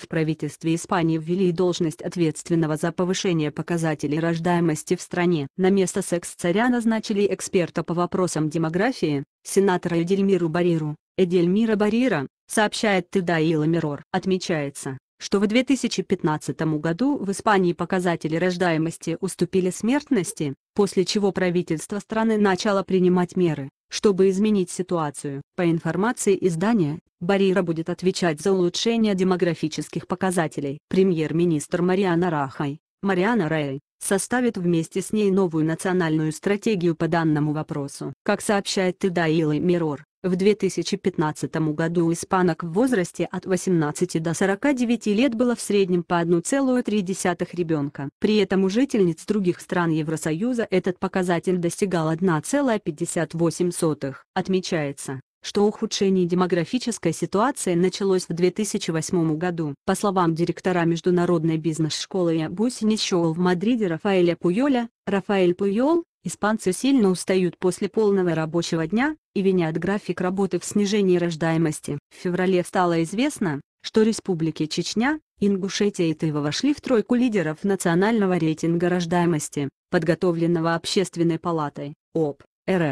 В правительстве Испании ввели должность ответственного за повышение показателей рождаемости в стране. На место секс-царя назначили эксперта по вопросам демографии, сенатора Эдельмиру Бариру. Эдельмира Барира, сообщает Тедаила Мирор. Отмечается, что в 2015 году в Испании показатели рождаемости уступили смертности, после чего правительство страны начало принимать меры, чтобы изменить ситуацию, по информации издания, Барира будет отвечать за улучшение демографических показателей. Премьер-министр Мариана Рахай, Мариана Рэй, составит вместе с ней новую национальную стратегию по данному вопросу. Как сообщает Тедайлы Мирор, в 2015 году у испанок в возрасте от 18 до 49 лет было в среднем по 1,3 ребенка. При этом у жительниц других стран Евросоюза этот показатель достигал 1,58. Отмечается, что ухудшение демографической ситуации началось в 2008 году. По словам директора международной бизнес-школы Ябусиничоу в Мадриде Рафаэля Пуйоля, Рафаэль Пуйол, Испанцы сильно устают после полного рабочего дня, и винят график работы в снижении рождаемости. В феврале стало известно, что республики Чечня, Ингушетия и Тыва вошли в тройку лидеров национального рейтинга рождаемости, подготовленного Общественной палатой, ОП, РФ.